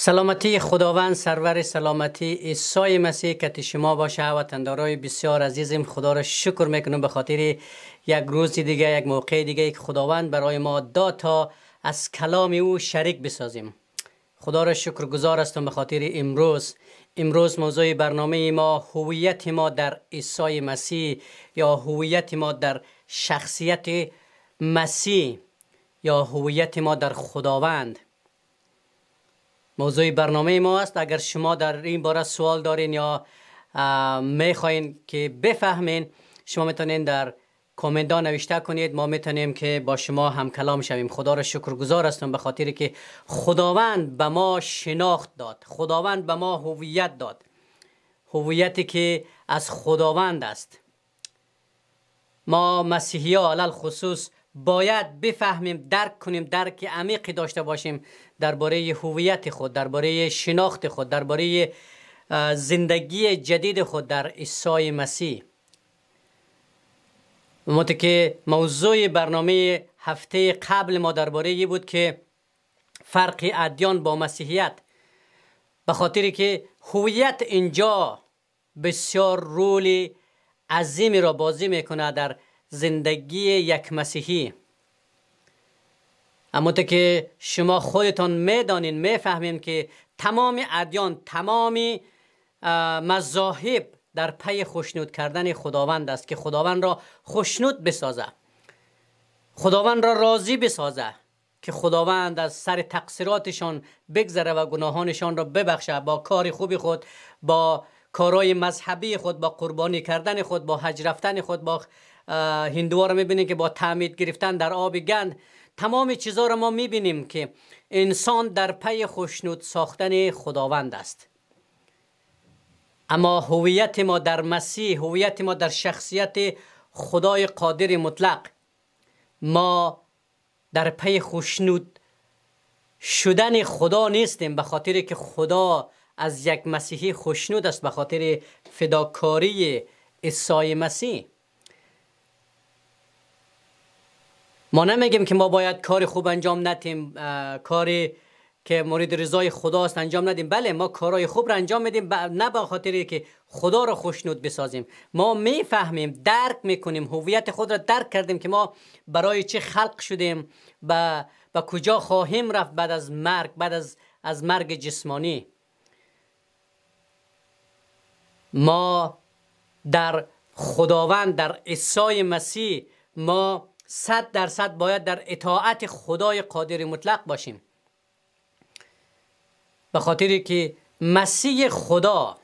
سلامتی خداوند سرور سلامتی عیسی مسیح کت شما باشه تندارای بسیار عزیزم خدا را شکر میکنم به خاطر یک روز دیگه یک موقع دیگه که خداوند برای ما داد تا از کلام او شریک بسازیم خدا را شکر گذار هستم به خاطر امروز امروز موضوع برنامه ما هویت ما در عیسی مسیح یا هویت ما در شخصیت مسیح یا هویت ما در خداوند موضوع برنامه ما است اگر شما در این باره سوال دارین یا میخواین که بفهمین شما میتونین در کامنت نوشته کنید ما میتونیم که با شما هم کلام شویم خدا را شکر گذار هستم به خاطر که خداوند به ما شناخت داد خداوند به ما هویت داد هویتی که از خداوند است ما مسیحی ها خصوص باید بفهمیم درک کنیم درک عمیقی داشته باشیم درباره هویت خود درباره شناخت خود درباره زندگی جدید خود در عیسی مسیح مت که موضوع برنامه هفته قبل ما درباره بود که فرق ادیان با مسیحیت به خاطر که هویت اینجا بسیار رول عظیمی را بازی میکنه در زندگی یک مسیحی اما که شما خودتان میدانین میفهمین که تمام ادیان تمام مذاهب در پی خوشنود کردن خداوند است که خداوند را خوشنود بسازه خداوند را راضی بسازه که خداوند از سر تقصیراتشان بگذره و گناهانشان را ببخشه با کار خوبی خود با کارهای مذهبی خود با قربانی کردن خود با حج رفتن خود با هندوها رو میبینیم که با تعمید گرفتن در آب گند تمام چیزها رو ما میبینیم که انسان در پی خوشنود ساختن خداوند است اما هویت ما در مسیح هویت ما در شخصیت خدای قادر مطلق ما در پی خوشنود شدن خدا نیستیم به خاطر که خدا از یک مسیحی خوشنود است به خاطر فداکاری عیسی مسیح ما نمیگیم که ما باید کار خوب انجام ندیم کاری که مورد رضای خداست انجام ندیم بله ما کارهای خوب را انجام میدیم نه به خاطر که خدا را خوشنود بسازیم ما میفهمیم درک میکنیم هویت خود را درک کردیم که ما برای چه خلق شدیم و به کجا خواهیم رفت بعد از مرگ بعد از از مرگ جسمانی ما در خداوند در عیسی مسیح ما صد درصد باید در اطاعت خدای قادر مطلق باشیم به خاطری که مسیح خدا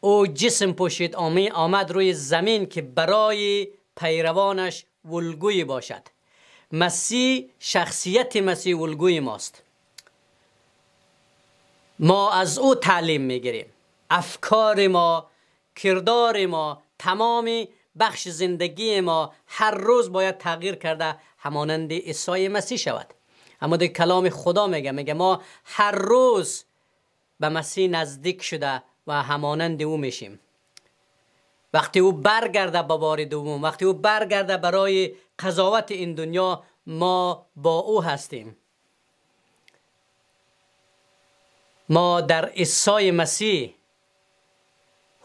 او جسم پوشید آمد روی زمین که برای پیروانش ولگوی باشد مسیح شخصیت مسیح ولگوی ماست ما از او تعلیم میگیریم افکار ما کردار ما تمامی بخش زندگی ما هر روز باید تغییر کرده همانند عیسی مسیح شود اما در کلام خدا میگه میگه ما هر روز به مسیح نزدیک شده و همانند او میشیم وقتی او برگرده به بار دوم وقتی او برگرده برای قضاوت این دنیا ما با او هستیم ما در عیسی مسیح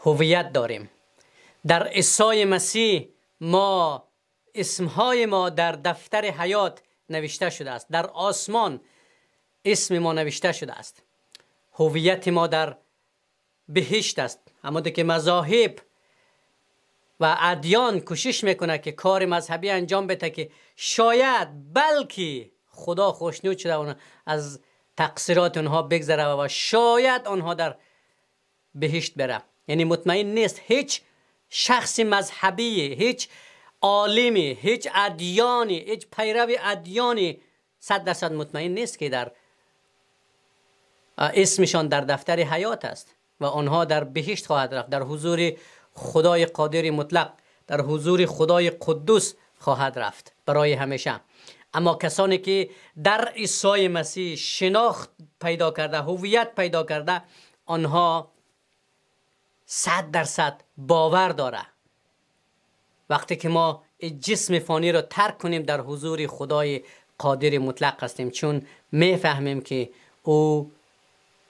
هویت داریم در عیسی مسیح ما اسمهای ما در دفتر حیات نوشته شده است در آسمان اسم ما نوشته شده است هویت ما در بهشت است اما که مذاهب و ادیان کوشش میکنه که کار مذهبی انجام بده که شاید بلکه خدا خوشنود شده اون از تقصیرات اونها بگذره و شاید آنها در بهشت بره یعنی مطمئن نیست هیچ شخص مذهبی هیچ عالمی هیچ ادیانی هیچ پیرو ادیانی صد درصد مطمئن نیست که در اسمشان در دفتر حیات است و آنها در بهشت خواهد رفت در حضور خدای قادر مطلق در حضور خدای قدوس خواهد رفت برای همیشه اما کسانی که در عیسی مسیح شناخت پیدا کرده هویت پیدا کرده آنها صد درصد باور داره وقتی که ما جسم فانی را ترک کنیم در حضور خدای قادر مطلق هستیم چون میفهمیم که او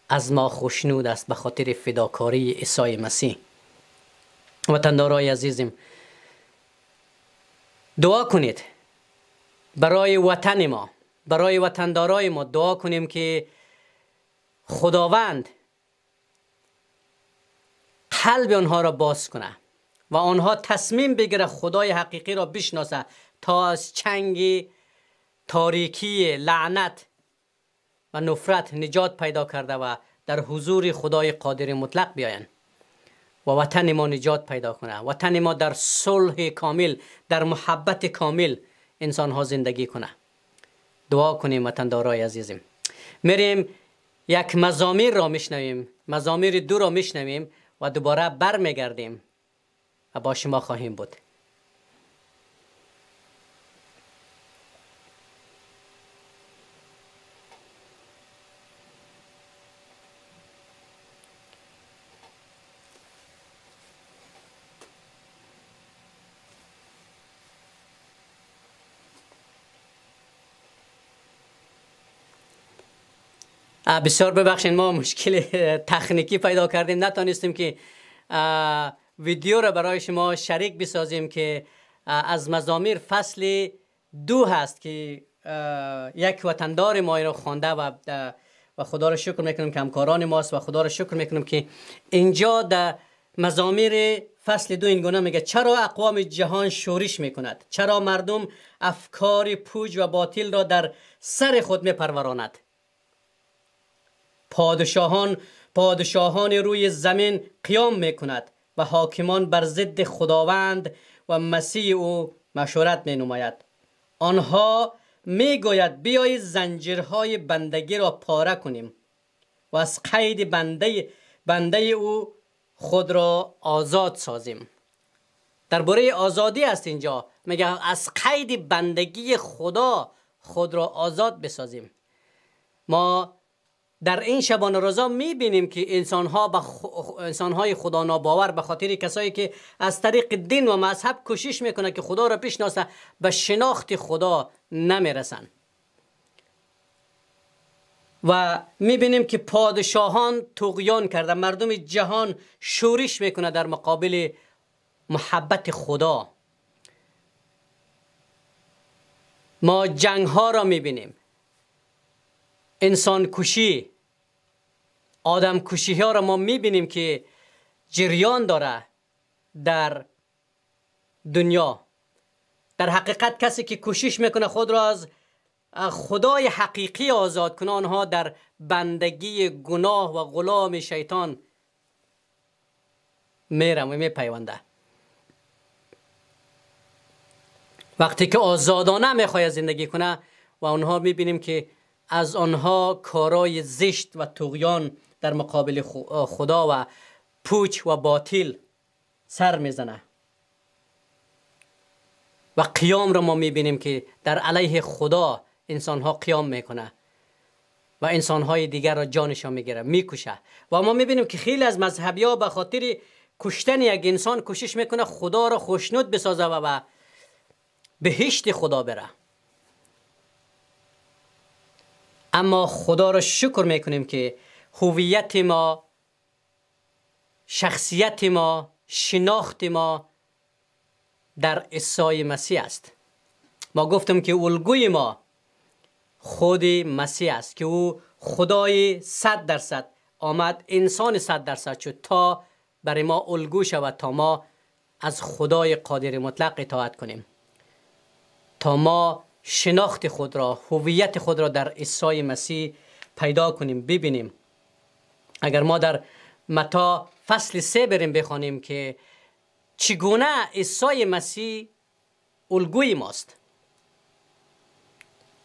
از ما خوشنود است به خاطر فداکاری عیسی مسیح وطندارای عزیزم دعا کنید برای وطن ما برای وطندارای ما دعا کنیم که خداوند قلب آنها را باز کنه و آنها تصمیم بگیره خدای حقیقی را بشناسه تا از چنگ تاریکی لعنت و نفرت نجات پیدا کرده و در حضور خدای قادر مطلق بیاین و وطن ما نجات پیدا کنه وطن ما در صلح کامل در محبت کامل انسان ها زندگی کنه دعا کنیم وطن دارای عزیزیم میریم یک مزامیر را میشنویم مزامیر دو را میشنویم و دوباره برمیگردیم و با شما خواهیم بود بسیار ببخشید ما مشکل تکنیکی پیدا کردیم نتانستیم که ویدیو را برای شما شریک بسازیم که از مزامیر فصل دو هست که یک وطندار ما رو خوانده و و خدا را شکر میکنم که همکاران ماست و خدا را شکر میکنم که اینجا در مزامیر فصل دو این گناه میگه چرا اقوام جهان شورش میکند چرا مردم افکار پوج و باطل را در سر خود میپروراند پادشاهان پادشاهان روی زمین قیام می کند و حاکمان بر ضد خداوند و مسیح او مشورت می نماید آنها می گوید بیایید زنجیرهای بندگی را پاره کنیم و از قید بنده بنده او خود را آزاد سازیم در درباره آزادی است اینجا میگه از قید بندگی خدا خود را آزاد بسازیم ما در این شبان روزا میبینیم که انسان ها به خ... انسان های خدا ناباور به خاطر کسایی که از طریق دین و مذهب کوشش میکنه که خدا را بشناسه به شناخت خدا نمیرسن و میبینیم که پادشاهان تقیان کرده مردم جهان شورش میکنه در مقابل محبت خدا ما جنگ ها را میبینیم انسان کشی آدم کشی ها را ما میبینیم که جریان داره در دنیا در حقیقت کسی که کوشش میکنه خود را از خدای حقیقی آزاد کنه آنها در بندگی گناه و غلام شیطان میرم و میپیونده وقتی که آزادانه میخواید زندگی کنه و آنها میبینیم که از آنها کارای زشت و تغیان در مقابل خدا و پوچ و باطل سر میزنه و قیام را ما میبینیم که در علیه خدا انسان ها قیام میکنه و انسان های دیگر را جانشان میگیره میکشه و ما میبینیم که خیلی از مذهبی ها به خاطر کشتن یک انسان کوشش میکنه خدا را خوشنود بسازه و به بهشت خدا بره اما خدا را شکر میکنیم که هویت ما شخصیت ما شناخت ما در عیسی مسیح است ما گفتم که الگوی ما خود مسیح است که او خدای صد درصد آمد انسان صد درصد شد تا برای ما الگو شود تا ما از خدای قادر مطلق اطاعت کنیم تا ما شناخت خود را هویت خود را در عیسی مسیح پیدا کنیم ببینیم اگر ما در متا فصل سه بریم بخوانیم که چگونه عیسی مسیح الگوی ماست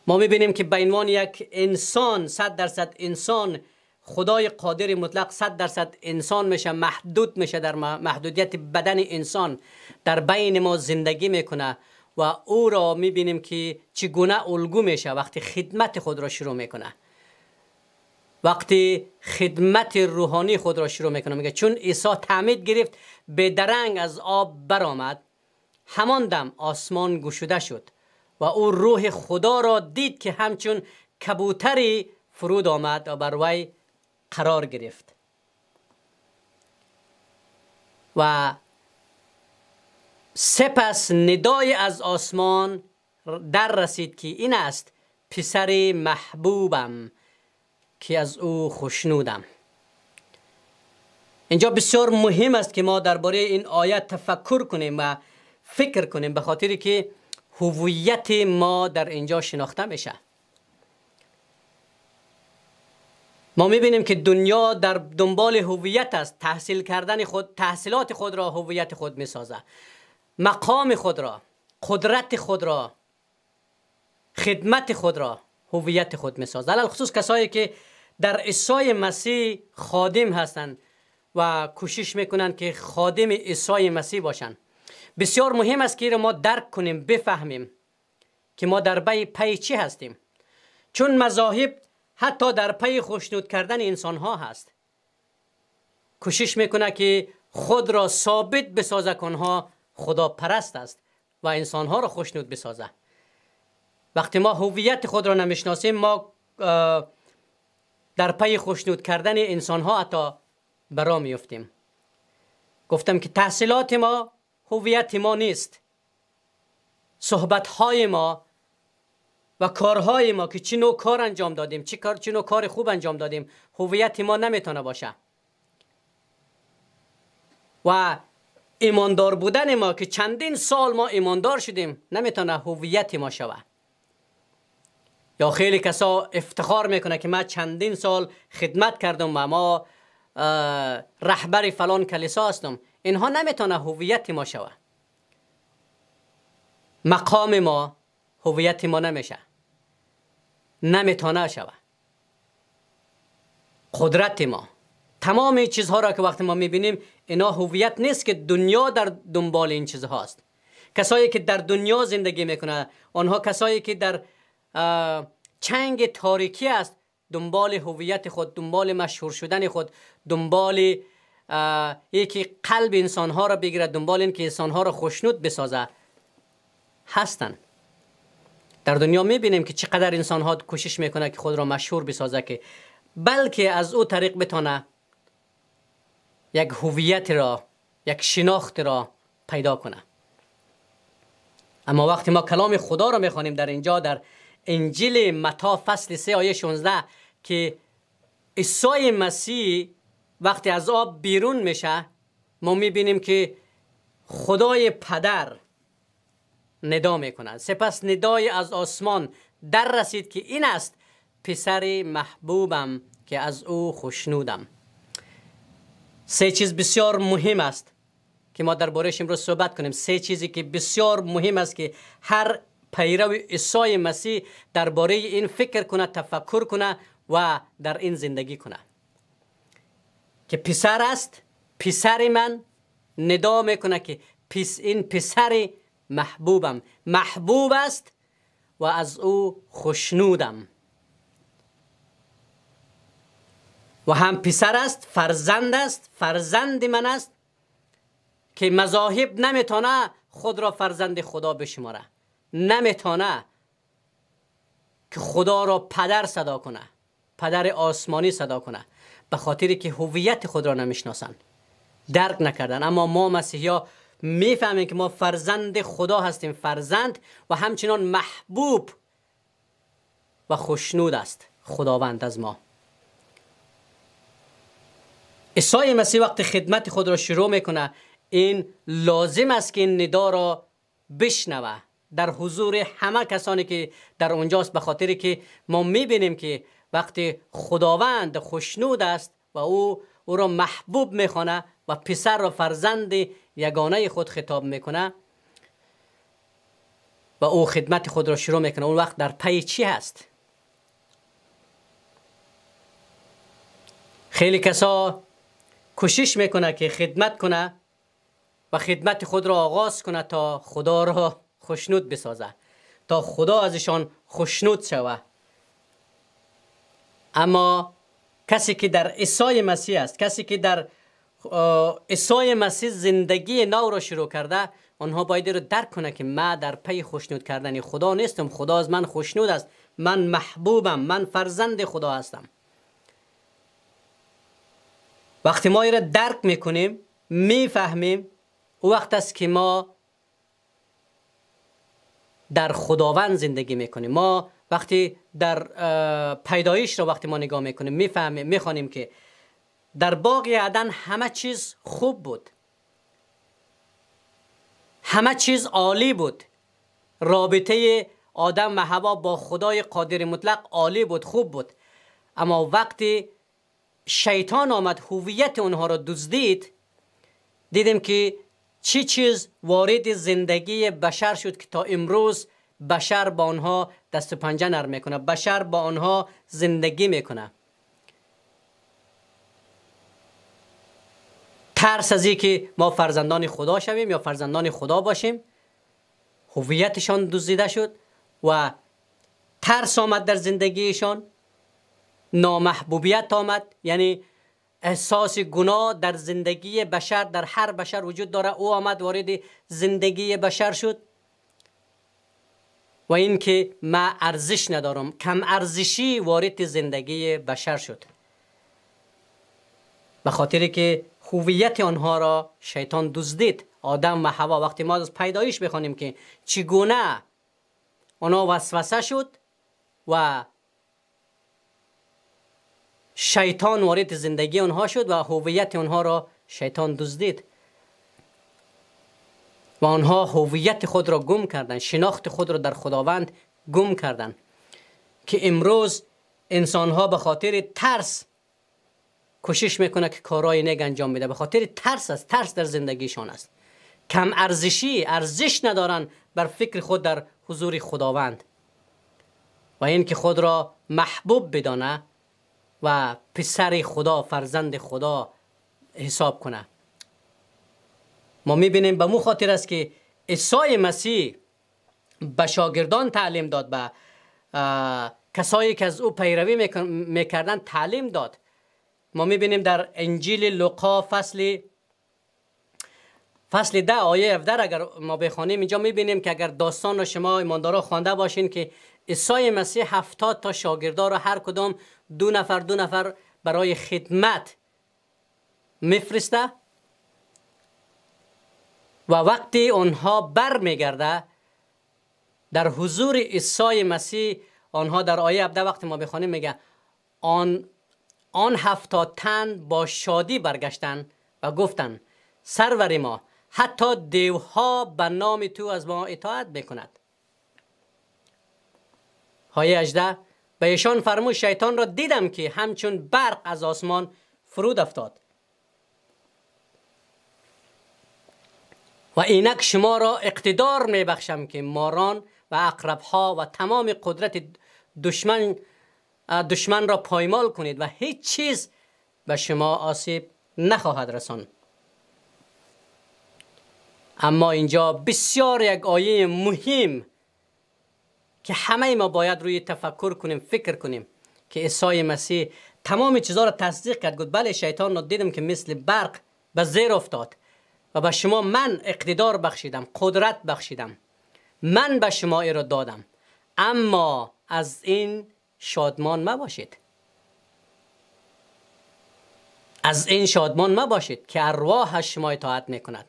ما میبینیم که به عنوان یک انسان صد درصد انسان خدای قادر مطلق صد درصد انسان میشه محدود میشه در محدودیت بدن انسان در بین ما زندگی میکنه و او را میبینیم که چگونه الگو میشه وقتی خدمت خود را شروع میکنه وقتی خدمت روحانی خود را شروع میکنه میگه چون عیسی تعمید گرفت به درنگ از آب برآمد همان دم آسمان گشوده شد و او روح خدا را دید که همچون کبوتری فرود آمد و بر وی قرار گرفت و سپس ندای از آسمان در رسید که این است پسر محبوبم که از او خوشنودم اینجا بسیار مهم است که ما درباره این آیه تفکر کنیم و فکر کنیم به خاطر که هویت ما در اینجا شناخته میشه ما میبینیم که دنیا در دنبال هویت است تحصیل کردن خود تحصیلات خود را هویت خود میسازه مقام خود را قدرت خود را خدمت خود را هویت خود می علال خصوص کسایی که در عیسی مسیح خادم هستند و کوشش میکنند که خادم عیسی مسیح باشند بسیار مهم است که ما درک کنیم بفهمیم که ما در پی پی هستیم چون مذاهب حتی در پی خوشنود کردن انسان ها هست کوشش میکنه که خود را ثابت بسازه کنها خدا پرست است و انسانها را خوشنود بسازه وقتی ما هویت خود را نمیشناسیم ما در پی خوشنود کردن انسانها حتی برا میفتیم گفتم که تحصیلات ما هویت ما نیست صحبت های ما و کارهای ما که چه نوع کار انجام دادیم چه کار نوع کار خوب انجام دادیم هویت ما نمیتونه باشه و ایماندار بودن ما که چندین سال ما ایماندار شدیم نمیتونه هویت ما شوه یا خیلی کسا افتخار میکنه که ما چندین سال خدمت کردم و ما رهبر فلان کلیسا هستم اینها نمیتونه هویت ما شوه مقام ما هویت ما نمیشه نمیتونه شوه قدرت ما تمام چیزها را که وقتی ما میبینیم اینا هویت نیست که دنیا در دنبال این چیزهاست کسایی که در دنیا زندگی میکنه آنها کسایی که در چنگ تاریکی است دنبال هویت خود دنبال مشهور شدن خود دنبال یکی قلب انسان ها را بگیرد دنبال این که انسان ها را خوشنود بسازه هستند در دنیا میبینیم که چقدر انسان ها کوشش میکنه که خود را مشهور بسازه که بلکه از او طریق بتانه یک هویت را یک شناخت را پیدا کنه اما وقتی ما کلام خدا را میخوانیم در اینجا در انجیل متا فصل 3 آیه 16 که عیسی مسیح وقتی از آب بیرون میشه ما میبینیم که خدای پدر ندا میکنه سپس ندای از آسمان در رسید که این است پسر محبوبم که از او خوشنودم سه چیز بسیار مهم است که ما در بارش امروز صحبت کنیم سه چیزی که بسیار مهم است که هر پیرو عیسی مسیح درباره این فکر کنه تفکر کنه و در این زندگی کنه که پسر است پسر من ندا میکنه که پس این پسر محبوبم محبوب است و از او خشنودم و هم پسر است فرزند است فرزند من است که مذاهب نمیتانه خود را فرزند خدا بشماره نمیتانه که خدا را پدر صدا کنه پدر آسمانی صدا کنه به خاطر که هویت خود را نمیشناسند درک نکردن اما ما مسیحیا میفهمیم که ما فرزند خدا هستیم فرزند و همچنان محبوب و خوشنود است خداوند از ما عیسی مسیح وقت خدمت خود را شروع میکنه این لازم است که این ندا را بشنوه در حضور همه کسانی که در اونجاست به خاطر که ما میبینیم که وقتی خداوند خوشنود است و او او را محبوب میخونه و پسر را فرزند یگانه خود خطاب میکنه و او خدمت خود را شروع میکنه اون وقت در پی چی هست خیلی کسا کوشش میکنه که خدمت کنه و خدمت خود را آغاز کنه تا خدا را خوشنود بسازه تا خدا ازشان خوشنود شوه اما کسی که در عیسی مسیح است کسی که در عیسی مسیح زندگی نو را شروع کرده آنها باید رو درک کنه که من در پی خوشنود کردن خدا نیستم خدا از من خوشنود است من محبوبم من فرزند خدا هستم وقتی ما را درک میکنیم میفهمیم او وقت است که ما در خداوند زندگی میکنیم ما وقتی در پیدایش را وقتی ما نگاه میکنیم میفهمیم میخوانیم که در باغ عدن همه چیز خوب بود همه چیز عالی بود رابطه آدم و هوا با خدای قادر مطلق عالی بود خوب بود اما وقتی شیطان آمد هویت اونها را دزدید دیدیم که چی چیز وارد زندگی بشر شد که تا امروز بشر با آنها دست و پنجه نرم میکنه بشر با آنها زندگی میکنه ترس از که ما فرزندان خدا شویم یا فرزندان خدا باشیم هویتشان دزدیده شد و ترس آمد در زندگیشان نامحبوبیت آمد یعنی احساس گناه در زندگی بشر در هر بشر وجود داره او آمد وارد زندگی بشر شد و اینکه ما ارزش ندارم کم ارزشی وارد زندگی بشر شد به خاطر که هویت آنها را شیطان دزدید آدم و هوا وقتی ما از پیدایش بخوانیم که چگونه آنها وسوسه شد و شیطان وارد زندگی اونها شد و هویت اونها را شیطان دزدید و آنها هویت خود را گم کردند شناخت خود را در خداوند گم کردند که امروز انسان ها به خاطر ترس کوشش میکنه که کارهای نگ انجام میده به خاطر ترس است ترس در زندگیشان است کم ارزشی ارزش ندارن بر فکر خود در حضور خداوند و این که خود را محبوب بدانه و پسر خدا فرزند خدا حساب کنه ما میبینیم به مو خاطر است که عیسی مسیح به شاگردان تعلیم داد به کسایی که از او پیروی میکردن تعلیم داد ما میبینیم در انجیل لوقا فصل فصل ده آیه افدر اگر ما بخوانیم اینجا میبینیم که اگر داستان را شما ایماندارا خوانده باشین که عیسی مسیح هفتاد تا شاگردار را هر کدام دو نفر دو نفر برای خدمت میفرسته و وقتی آنها بر میگرده در حضور عیسی مسیح آنها در آیه 17 وقتی ما بخوانیم میگه آن آن هفتاد تن با شادی برگشتن و گفتن سروری ما حتی دیوها به نام تو از ما اطاعت بکند آیه 18 شان فرمود شیطان را دیدم که همچون برق از آسمان فرود افتاد و اینک شما را اقتدار می بخشم که ماران و اقرب ها و تمام قدرت دشمن دشمن را پایمال کنید و هیچ چیز به شما آسیب نخواهد رسان اما اینجا بسیار یک آیه مهم که همه ما باید روی تفکر کنیم فکر کنیم که عیسی مسیح تمام چیزا را تصدیق کرد گفت بله شیطان را دیدم که مثل برق به زیر افتاد و به شما من اقتدار بخشیدم قدرت بخشیدم من به شما ای را دادم اما از این شادمان باشید از این شادمان باشید که ارواح شما اطاعت میکند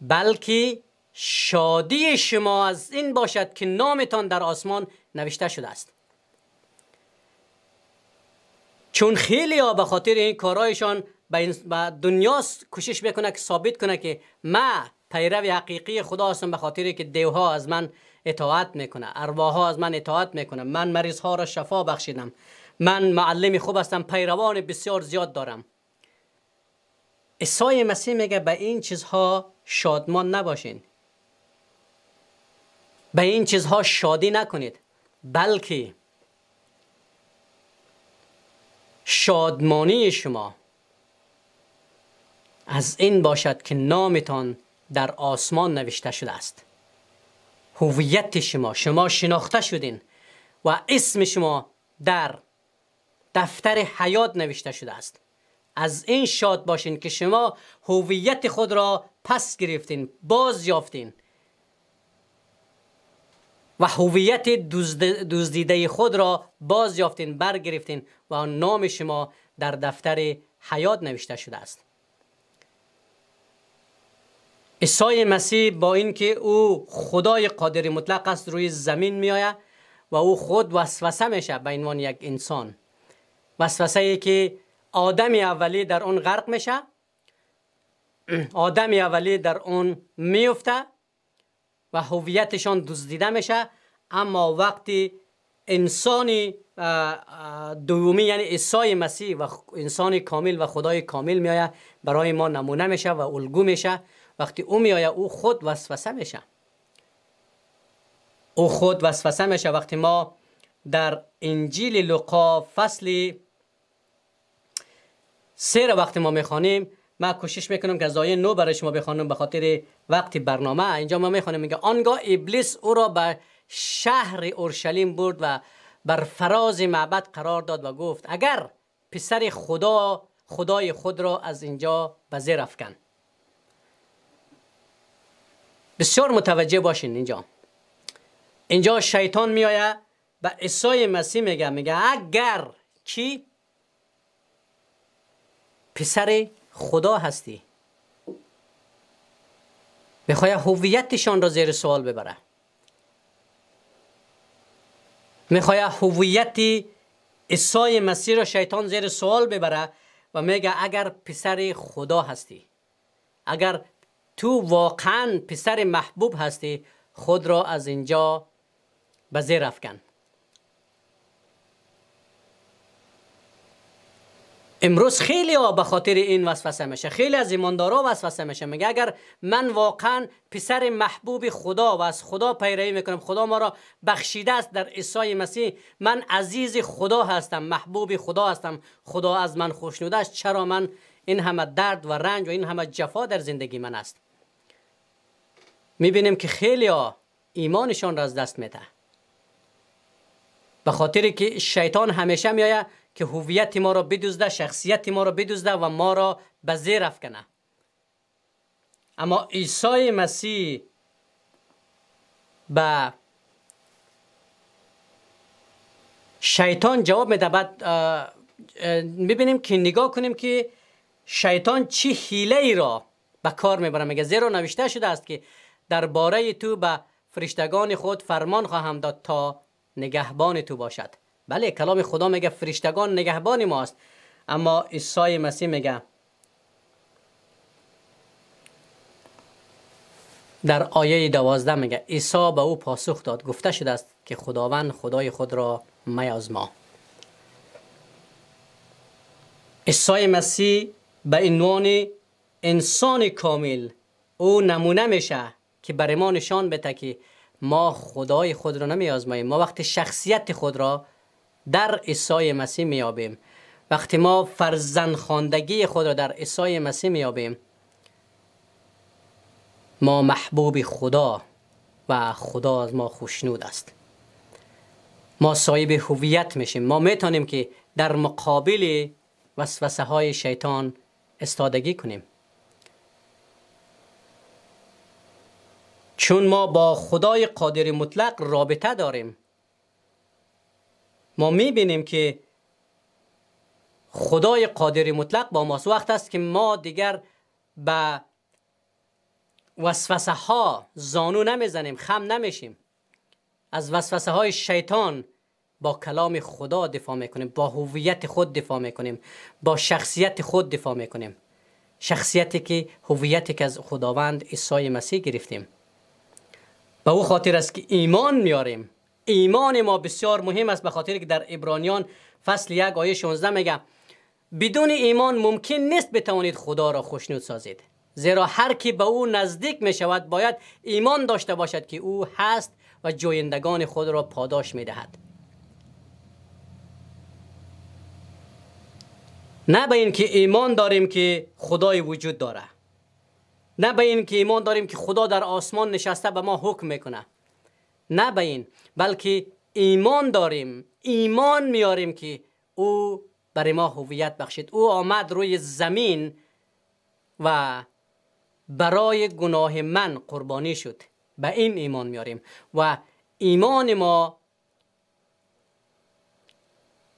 بلکه شادی شما از این باشد که نامتان در آسمان نوشته شده است چون خیلی ها به خاطر این کارایشان به دنیا کوشش میکنه که ثابت کنه که ما پیرو حقیقی خدا هستم به خاطر که دیوها از من اطاعت میکنه ارواها از من اطاعت میکنه من مریض ها را شفا بخشیدم من معلم خوب هستم پیروان بسیار زیاد دارم عیسی مسیح میگه به این چیزها شادمان نباشین به این چیزها شادی نکنید بلکه شادمانی شما از این باشد که نامتان در آسمان نوشته شده است هویت شما شما شناخته شدین و اسم شما در دفتر حیات نوشته شده است از این شاد باشین که شما هویت خود را پس گرفتین باز یافتین و هویت دزدیده خود را باز یافتین برگرفتین و نام شما در دفتر حیات نوشته شده است عیسی مسیح با اینکه او خدای قادر مطلق است روی زمین می آید و او خود وسوسه شود به عنوان یک انسان وسوسه ای که آدم اولی در اون غرق می شود آدم اولی در اون افته، و هویتشان دزدیده میشه اما وقتی انسانی دومی یعنی عیسی مسیح و انسانی کامل و خدای کامل میآید برای ما نمونه میشه و الگو میشه وقتی او میآید او خود وسوسه میشه او خود وسوسه میشه وقتی ما در انجیل لوقا فصل سه وقتی ما میخوانیم ما کوشش میکنم که زایه نو برای شما بخوانم به خاطر وقت برنامه اینجا ما میخوانم میگه آنگاه ابلیس او را به شهر اورشلیم برد و بر فراز معبد قرار داد و گفت اگر پسر خدا خدای خود را از اینجا به زیر افکن بسیار متوجه باشین اینجا اینجا شیطان میآید و عیسی مسیح میگه میگه اگر کی پسر خدا هستی میخوای هویتشان را زیر سوال ببره میخوای هویت عیسی مسیح را شیطان زیر سوال ببره و میگه اگر پسر خدا هستی اگر تو واقعا پسر محبوب هستی خود را از اینجا به زیر افکن امروز خیلی ها به خاطر این وسوسه میشه خیلی از ایماندارا وسوسه میشه میگه اگر من واقعا پسر محبوب خدا و از خدا پیروی میکنم خدا ما را بخشیده است در عیسی مسیح من عزیز خدا هستم محبوب خدا هستم خدا از من خوشنوده است چرا من این همه درد و رنج و این همه جفا در زندگی من است میبینیم که خیلی ها ایمانشان را از دست میده به خاطر که شیطان همیشه میآید که هویت ما را بدزده شخصیت ما را بدزده و ما را به زیر افکنه اما عیسی مسیح به شیطان جواب میده بعد میبینیم که نگاه کنیم که شیطان چه حیله ای را به کار میبره میگه زیرا نوشته شده است که درباره تو به فرشتگان خود فرمان خواهم داد تا نگهبان تو باشد بله کلام خدا میگه فرشتگان نگهبان ماست اما عیسی مسیح میگه در آیه دوازده میگه عیسی به او پاسخ داد گفته شده است که خداوند خدای خود را میازما عیسی مسیح به عنوان انسان کامل او نمونه میشه که بر ما نشان بده که ما خدای خود را نمیازماییم ما وقت شخصیت خود را در عیسی مسیح میابیم وقتی ما فرزند خواندگی خود را در عیسی مسیح میابیم ما محبوب خدا و خدا از ما خوشنود است ما صاحب هویت میشیم ما میتونیم که در مقابل وسوسه های شیطان استادگی کنیم چون ما با خدای قادر مطلق رابطه داریم ما میبینیم که خدای قادر مطلق با ماست وقت است که ما دیگر به وسوسه ها زانو نمیزنیم خم نمیشیم از وسوسه های شیطان با کلام خدا دفاع میکنیم با هویت خود دفاع میکنیم با شخصیت خود دفاع میکنیم شخصیتی که هویتی که از خداوند عیسی مسیح گرفتیم به او خاطر است که ایمان میاریم ایمان ما بسیار مهم است به خاطر که در ابرانیان فصل یک آیه 16 میگه بدون ایمان ممکن نیست بتوانید خدا را خوشنود سازید زیرا هر کی به او نزدیک می شود باید ایمان داشته باشد که او هست و جویندگان خود را پاداش می دهد نه به این که ایمان داریم که خدای وجود داره نه به این که ایمان داریم که خدا در آسمان نشسته به ما حکم میکنه نه به این بلکه ایمان داریم ایمان میاریم که او برای ما هویت بخشید او آمد روی زمین و برای گناه من قربانی شد به این ایمان میاریم و ایمان ما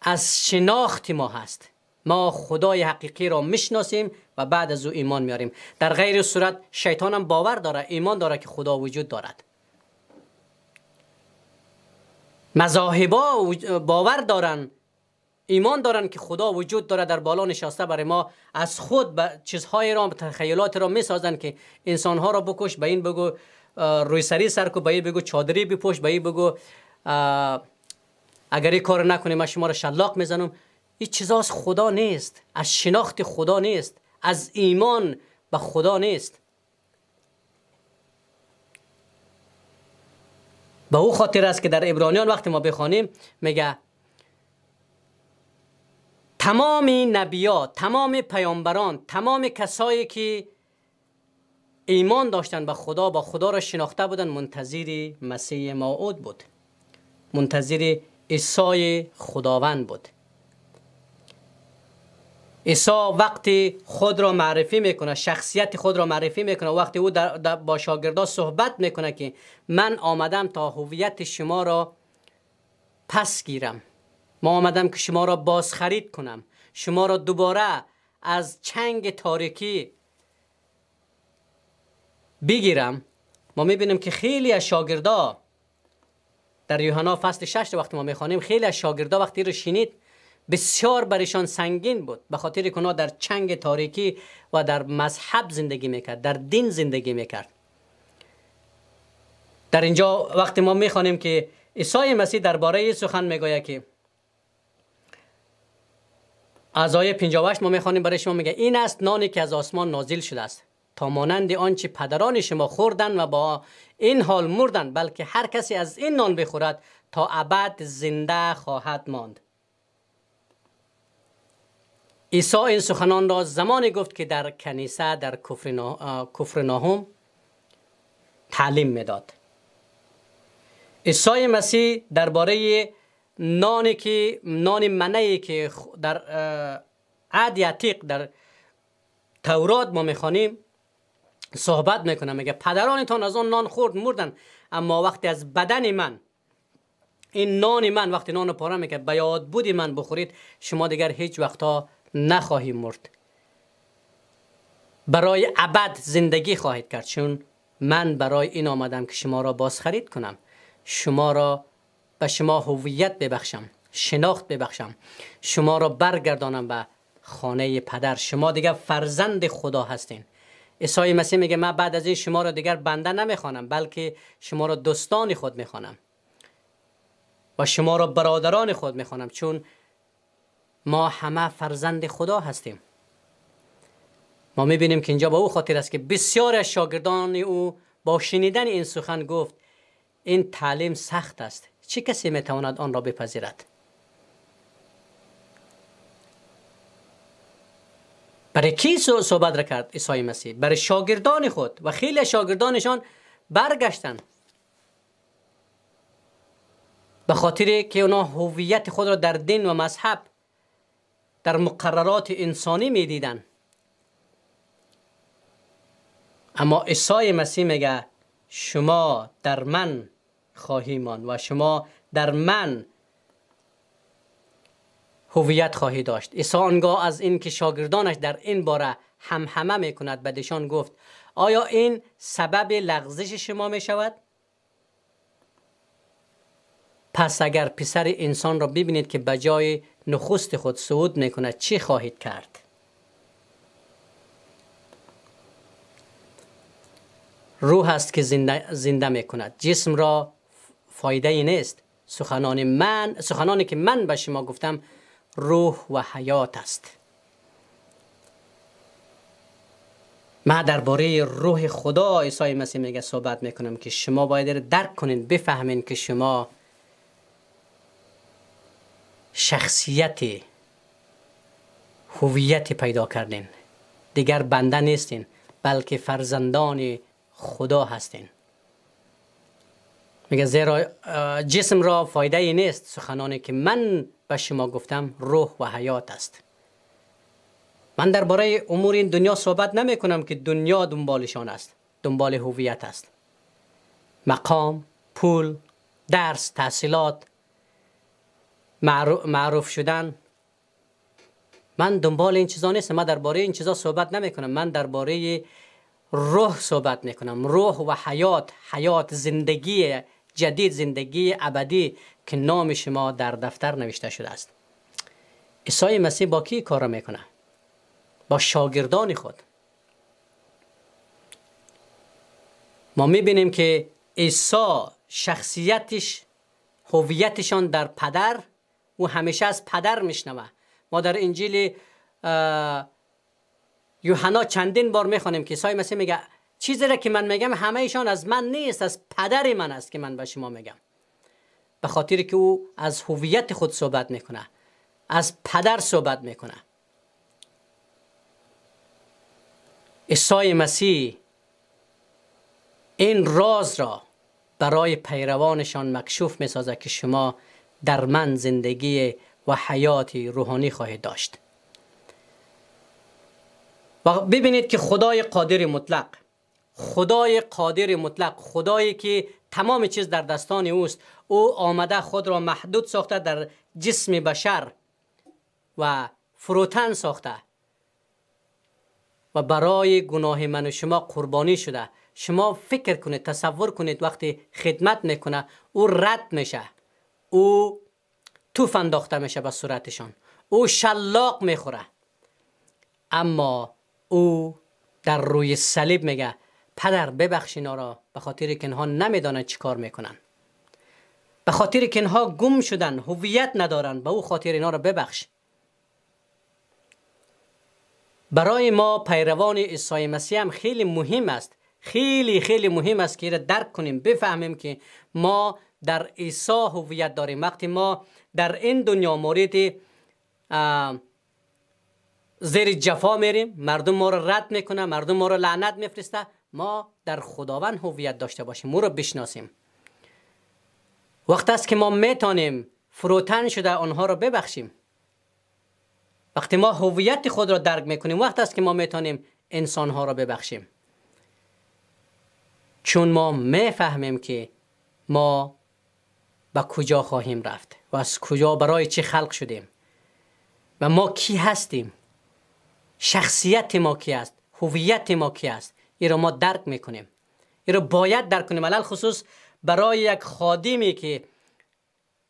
از شناخت ما هست ما خدای حقیقی را میشناسیم و بعد از او ایمان میاریم در غیر صورت شیطانم باور داره ایمان داره که خدا وجود دارد مذاهبا باور دارن ایمان دارن که خدا وجود داره در بالا نشسته برای ما از خود به چیزهای را تخیلات را میسازن که انسانها را بکش به این بگو روی سری سر کو به این بگو چادری بپوش به این بگو اگر این کار نکنی ما شما را شلاق میزنم این چیزا از خدا نیست از شناخت خدا نیست از ایمان به خدا نیست به او خاطر است که در ابرانیان وقتی ما بخوانیم میگه تمام نبیات تمام پیامبران تمام کسایی که ایمان داشتن به خدا با خدا را شناخته بودن منتظر مسیح موعود بود منتظر عیسی خداوند بود ایسا وقتی خود را معرفی میکنه شخصیت خود را معرفی میکنه وقتی او در در با شاگردا صحبت میکنه که من آمدم تا هویت شما را پس گیرم ما آمدم که شما را باز خرید کنم شما را دوباره از چنگ تاریکی بگیرم ما میبینیم که خیلی از شاگردا در یوحنا فصل 6 وقتی ما میخوانیم خیلی از شاگردا وقتی رو شنید بسیار برایشان سنگین بود به خاطر که در چنگ تاریکی و در مذهب زندگی میکرد در دین زندگی میکرد در اینجا وقتی ما میخوانیم که عیسی مسیح درباره سخن میگه که از آیه 58 ما میخوانیم برای شما میگه این است نانی که از آسمان نازل شده است تا مانند آنچه پدران شما خوردن و با این حال مردن بلکه هر کسی از این نان بخورد تا ابد زنده خواهد ماند عیسی این سخنان را زمانی گفت که در کنیسه در کفر ناهم تعلیم میداد عیسی مسیح درباره نانی که نان منعی که در عهد عتیق در تورات ما میخوانیم صحبت میکنه میگه پدرانتان از آن نان خورد مردن اما وقتی از بدن من این نان من وقتی نان پاره میگه به یاد بودی من بخورید شما دیگر هیچ وقتا نخواهی مرد برای ابد زندگی خواهید کرد چون من برای این آمدم که شما را بازخرید کنم شما را به شما هویت ببخشم شناخت ببخشم شما را برگردانم به خانه پدر شما دیگر فرزند خدا هستین عیسی مسیح میگه من بعد از این شما را دیگر بنده نمیخوانم بلکه شما را دوستان خود میخوانم و شما را برادران خود میخوانم چون ما همه فرزند خدا هستیم ما میبینیم که اینجا با او خاطر است که بسیار از شاگردان او با شنیدن این سخن گفت این تعلیم سخت است چه کسی میتواند آن را بپذیرد برای کی صحبت را کرد عیسی مسیح برای شاگردان خود و خیلی شاگردانشان برگشتند به خاطر که اونا هویت خود را در دین و مذهب در مقررات انسانی میدیدن اما عیسی مسیح میگه شما در من خواهی مان و شما در من هویت خواهی داشت عیسی آنگاه از این که شاگردانش در این باره همه میکند کند بدشان گفت آیا این سبب لغزش شما می شود؟ پس اگر پسر انسان را ببینید که به جای نخست خود صعود میکند چی خواهید کرد؟ روح است که زنده, زنده میکند جسم را فایده ای نیست سخنان من سخنانی که من به شما گفتم روح و حیات است ما درباره روح خدا عیسی مسیح میگه صحبت میکنم که شما باید درک کنین بفهمین که شما شخصیت هویت پیدا کردین دیگر بنده نیستین بلکه فرزندان خدا هستین میگه زیرا جسم را فایده ای نیست سخنانی که من به شما گفتم روح و حیات است من درباره امور این دنیا صحبت نمی کنم که دنیا دنبالشان است دنبال هویت است مقام پول درس تحصیلات معروف شدن من دنبال این چیزا نیستم من درباره این چیزا صحبت نمی کنم من درباره روح صحبت میکنم روح و حیات حیات زندگی جدید زندگی ابدی که نام شما در دفتر نوشته شده است عیسی مسیح با کی کار میکنه با شاگردان خود ما میبینیم که عیسی شخصیتش هویتشان در پدر او همیشه از پدر میشنوه ما در انجیل یوحنا چندین بار میخوانیم که سای مسیح میگه چیزی را که من میگم همه ایشان از من نیست از پدر من است که من به شما میگم به خاطر که او از هویت خود صحبت میکنه از پدر صحبت میکنه عیسی مسیح این راز را برای پیروانشان مکشوف میسازه که شما در من زندگی و حیات روحانی خواهید داشت و ببینید که خدای قادر مطلق خدای قادر مطلق خدایی که تمام چیز در دستان اوست او آمده خود را محدود ساخته در جسم بشر و فروتن ساخته و برای گناه من و شما قربانی شده شما فکر کنید تصور کنید وقتی خدمت میکنه او رد میشه او توف انداخته میشه به صورتشان او شلاق میخوره اما او در روی صلیب میگه پدر ببخش اینا را به خاطر که اینها نمیدانند چی کار میکنن به خاطر که اینها گم شدن هویت ندارن به او خاطر اینا را ببخش برای ما پیروان عیسی مسیح هم خیلی مهم است خیلی خیلی مهم است که را درک کنیم بفهمیم که ما در عیسی هویت داریم وقتی ما در این دنیا مورد زیر جفا میریم مردم ما رو رد میکنه مردم ما رو لعنت میفرسته ما در خداوند هویت داشته باشیم او رو بشناسیم وقت است که ما میتانیم فروتن شده آنها رو ببخشیم وقتی ما هویت خود را درک میکنیم وقت است که ما میتانیم انسانها را ببخشیم چون ما میفهمیم که ما به کجا خواهیم رفت و از کجا برای چه خلق شدیم و ما کی هستیم شخصیت ما کی است هویت ما کی است این را ما درک میکنیم این را باید درک کنیم علل خصوص برای یک خادمی که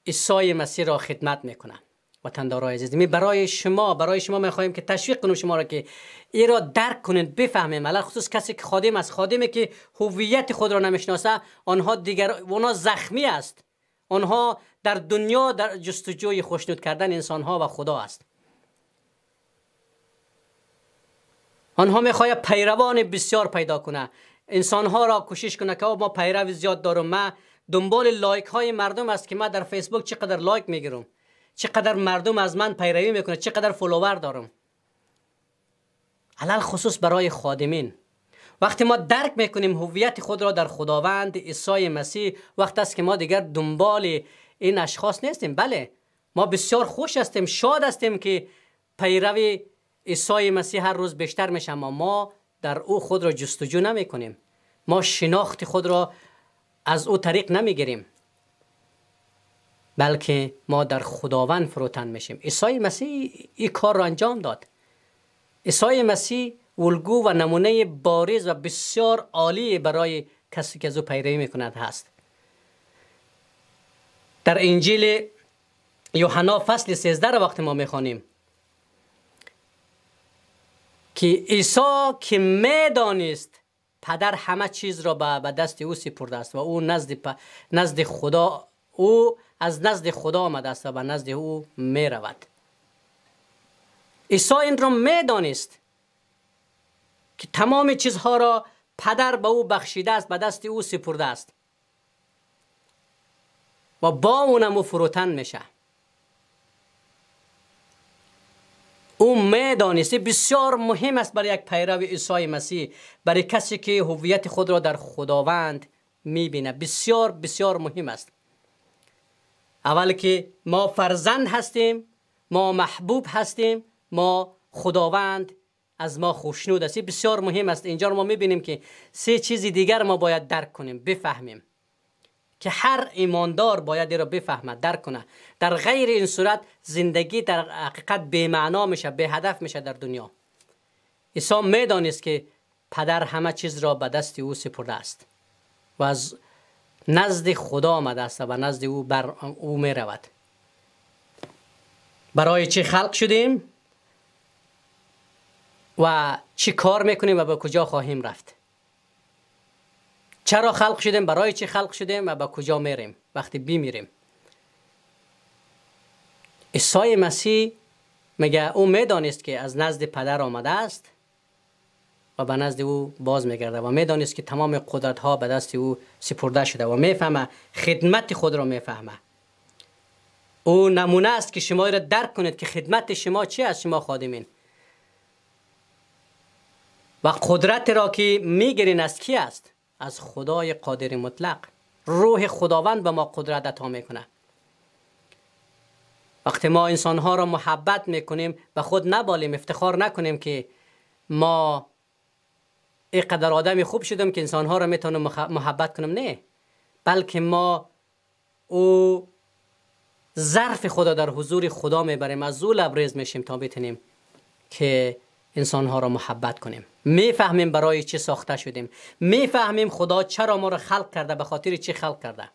عیسی مسیح را خدمت میکنه وطندارای عزیز می برای شما برای شما می خواهیم که تشویق کنم شما را که این را درک کنید بفهمیم علل خصوص کسی که خادم است خادمی که هویت خود را نمیشناسه آنها دیگر اونها زخمی است آنها در دنیا در جستجوی خوشنود کردن انسانها و خدا است آنها میخواهد پیروان بسیار پیدا کنه انسانها را کوشش کنه که ما پیرو زیاد دارم من دنبال لایک های مردم است که من در فیسبوک چقدر لایک میگیرم چقدر مردم از من پیروی میکنه چقدر فلوور دارم علل خصوص برای خادمین وقتی ما درک میکنیم هویت خود را در خداوند عیسی مسیح وقت است که ما دیگر دنبال این اشخاص نیستیم بله ما بسیار خوش هستیم شاد هستیم که پیرو عیسی مسیح هر روز بیشتر میشه اما ما در او خود را جستجو نمیکنیم ما شناخت خود را از او طریق نمیگیریم بلکه ما در خداوند فروتن میشیم عیسی مسیح این کار را انجام داد عیسی مسیح الگو و نمونه بارز و بسیار عالی برای کسی که از او پیروی میکند هست در انجیل یوحنا فصل 13 را وقت ما میخوانیم که عیسی که میدانست پدر همه چیز را به دست او سپرده است و او نزد, نزد خدا او از نزد خدا آمده است و به نزد او می رود عیسی این را میدانست که تمام چیزها را پدر به او بخشیده است به دست او سپرده است و با اونم او فروتن میشه او میدانسته بسیار مهم است برای یک پیرو عیسی مسیح برای کسی که هویت خود را در خداوند میبینه بسیار بسیار مهم است اول که ما فرزند هستیم ما محبوب هستیم ما خداوند از ما خوشنود است بسیار مهم است اینجا ما میبینیم که سه چیز دیگر ما باید درک کنیم بفهمیم که هر ایماندار باید را بفهمد درک کنه در غیر این صورت زندگی در حقیقت به معنا میشه به هدف میشه در دنیا عیسی میدانست که پدر همه چیز را به دست او سپرده است و از نزد خدا آمده است و نزد او بر او می برای چه خلق شدیم و چی کار میکنیم و به کجا خواهیم رفت چرا خلق شدیم برای چی خلق شدیم و به کجا میریم وقتی بیمیریم عیسی مسیح میگه او میدانست که از نزد پدر آمده است و به نزد او باز میگرده و میدانست که تمام قدرت ها به دست او سپرده شده و میفهمه خدمت خود را میفهمه او نمونه است که شما را درک کنید که خدمت شما چی است شما خادمین و قدرت را که میگیرین از کی است از خدای قادر مطلق روح خداوند به ما قدرت عطا میکنه وقتی ما انسان ها را محبت میکنیم و خود نبالیم افتخار نکنیم که ما اینقدر آدم خوب شدم که انسان ها را میتونم محبت کنم نه بلکه ما او ظرف خدا در حضور خدا میبریم از او لبریز میشیم تا بتونیم که انسان ها را محبت کنیم میفهمیم برای چه ساخته شدیم میفهمیم خدا چرا ما را خلق کرده به خاطر چه خلق کرده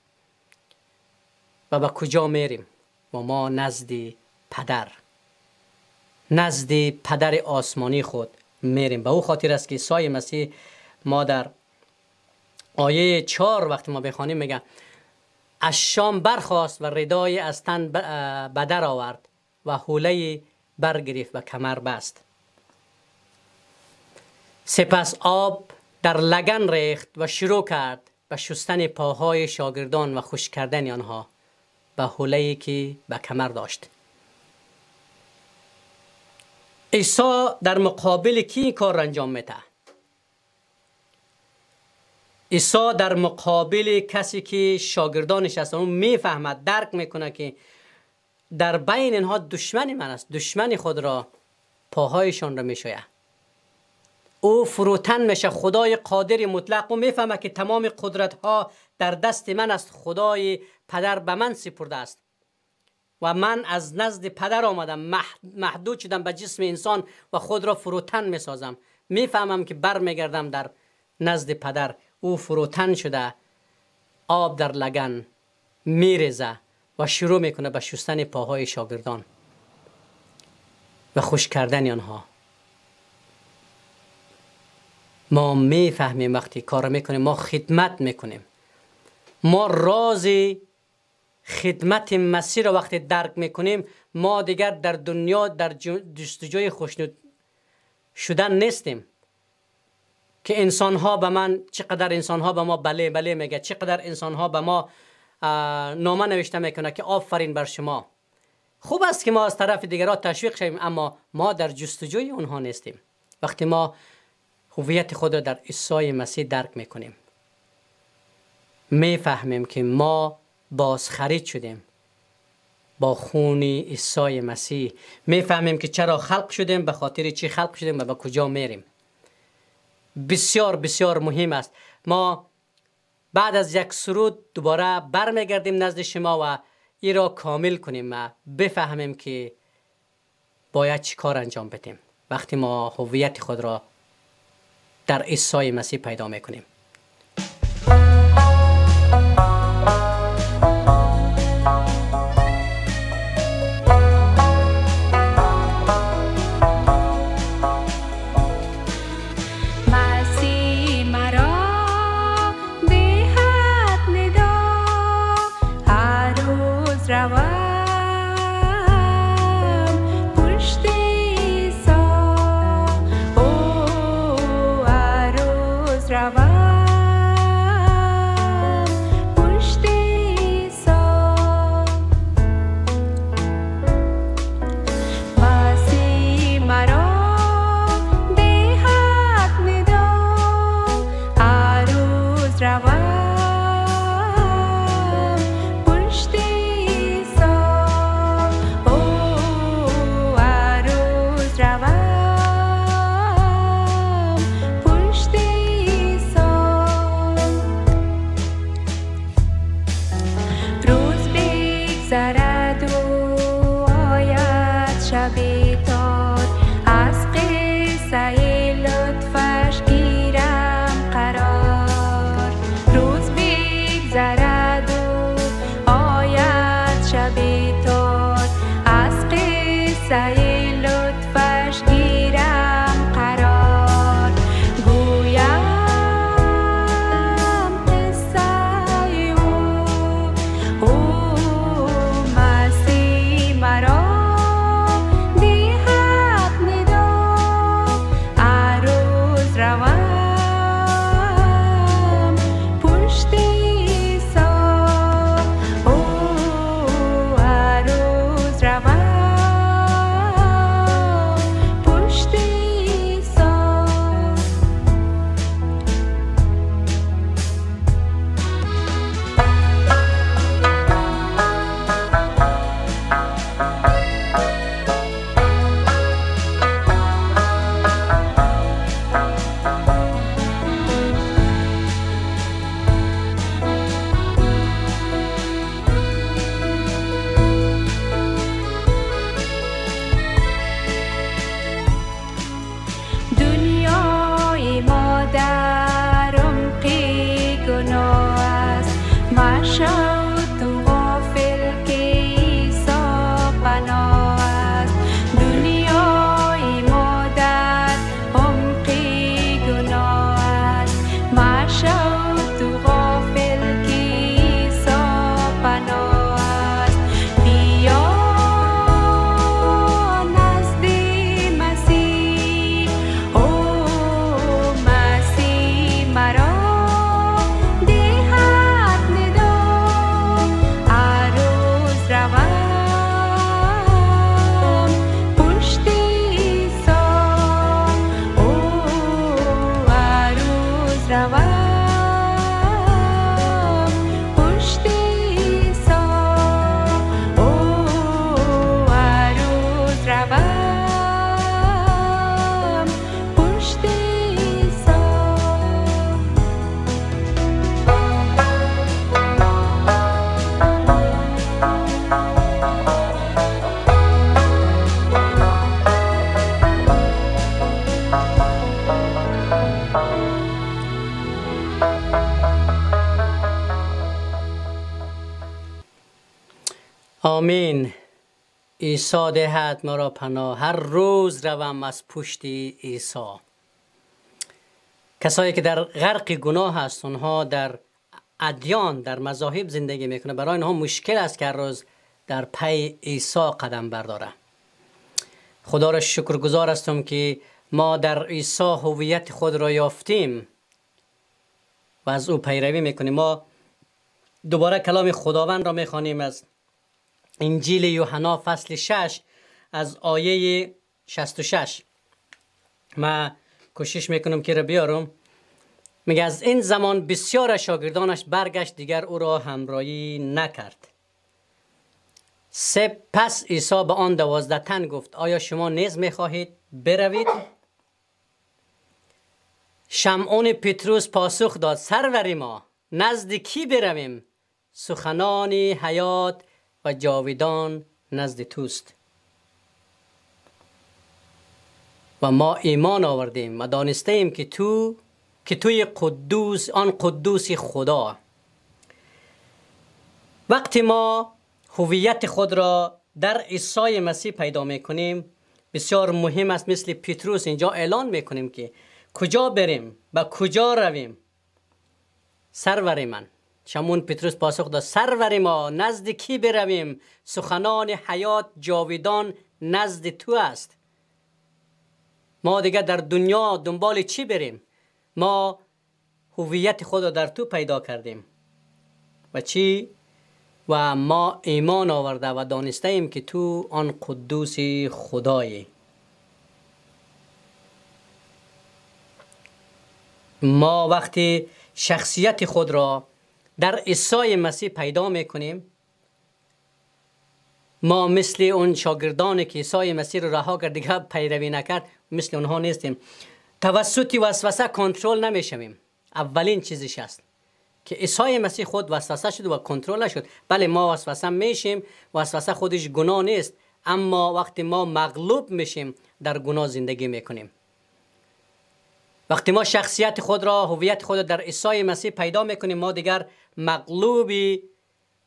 و به کجا میریم و ما نزد پدر نزد پدر آسمانی خود میریم به او خاطر است که سای مسیح ما در آیه چار وقتی ما بخوانیم میگه از شام برخواست و ردای از تن بدر آورد و حوله برگرفت و کمر بست سپس آب در لگن ریخت و شروع کرد به شستن پاهای شاگردان و خوش کردن آنها به حوله که به کمر داشت ایسا در مقابل کی این کار انجام میده ایسا در مقابل کسی که شاگردانش است، اون میفهمد درک میکنه که در بین اینها دشمن من است دشمن خود را پاهایشان را میشوید او فروتن میشه خدای قادر مطلق و میفهمه که تمام قدرت ها در دست من است خدای پدر به من سپرده است و من از نزد پدر آمدم محدود شدم به جسم انسان و خود را فروتن میسازم میفهمم که برمیگردم در نزد پدر او فروتن شده آب در لگن میرزه و شروع میکنه به شستن پاهای شاگردان و خوش کردن آنها ما میفهمیم وقتی کار میکنیم ما خدمت میکنیم ما راز خدمت مسیر را وقتی درک میکنیم ما دیگر در دنیا در جستجوی خوشنود شدن نیستیم که انسان ها به من چقدر انسان ها به ما بله بله میگه چقدر انسان ها به ما نامه نوشته میکنه که آفرین بر شما خوب است که ما از طرف دیگران تشویق شویم اما ما در جستجوی اونها نیستیم وقتی ما هویت خود را در عیسی مسیح درک میکنیم میفهمیم که ما خرید شدیم با خون عیسی مسیح میفهمیم که چرا خلق شدیم به خاطر چی خلق شدیم و به کجا میریم بسیار بسیار مهم است ما بعد از یک سرود دوباره برمیگردیم نزد شما و ای را کامل کنیم و بفهمیم که باید چی کار انجام بدیم وقتی ما هویت خود را در عیسی مسیح پیدا میکنیم trabalhos. ایسا دهد مرا پناه هر روز روم از پشت ایسا کسایی که در غرق گناه هست اونها در ادیان در مذاهب زندگی میکنه برای اینها مشکل است که هر روز در پی ایسا قدم برداره خدا را گذار هستم که ما در ایسا هویت خود را یافتیم و از او پیروی میکنیم ما دوباره کلام خداوند را میخوانیم از انجیل یوحنا فصل 6 از آیه 66 من کوشش میکنم که را بیارم میگه از این زمان بسیار از شاگردانش برگشت دیگر او را همراهی نکرد سپس عیسی به آن دوازده تن گفت آیا شما نیز میخواهید بروید شمعون پتروس پاسخ داد سروری ما نزد کی برویم سخنانی حیات و جاویدان نزد توست و ما ایمان آوردیم و دانستیم که تو که توی قدوس آن قدوس خدا وقتی ما هویت خود را در عیسی مسیح پیدا می کنیم بسیار مهم است مثل پیتروس اینجا اعلان می که کجا بریم و کجا رویم سرور من شمون پتروس پاسخ داد سرور ما نزد کی برویم سخنان حیات جاویدان نزد تو است ما دیگه در دنیا دنبال چی بریم ما هویت خود را در تو پیدا کردیم و چی و ما ایمان آورده و دانسته ایم که تو آن قدوس خدایی ما وقتی شخصیت خود را در عیسی مسیح پیدا میکنیم ما مثل اون شاگردان که عیسی مسیح رو رها کرد دیگه پیروی نکرد مثل اونها نیستیم توسط وسوسه کنترل نمیشویم اولین چیزش است که عیسی مسیح خود وسوسه شد و کنترل شد بله ما وسوسه میشیم وسوسه خودش گناه نیست اما وقتی ما مغلوب میشیم در گناه زندگی میکنیم وقتی ما شخصیت خود را هویت خود را در عیسی مسیح پیدا میکنیم ما دیگر مغلوبی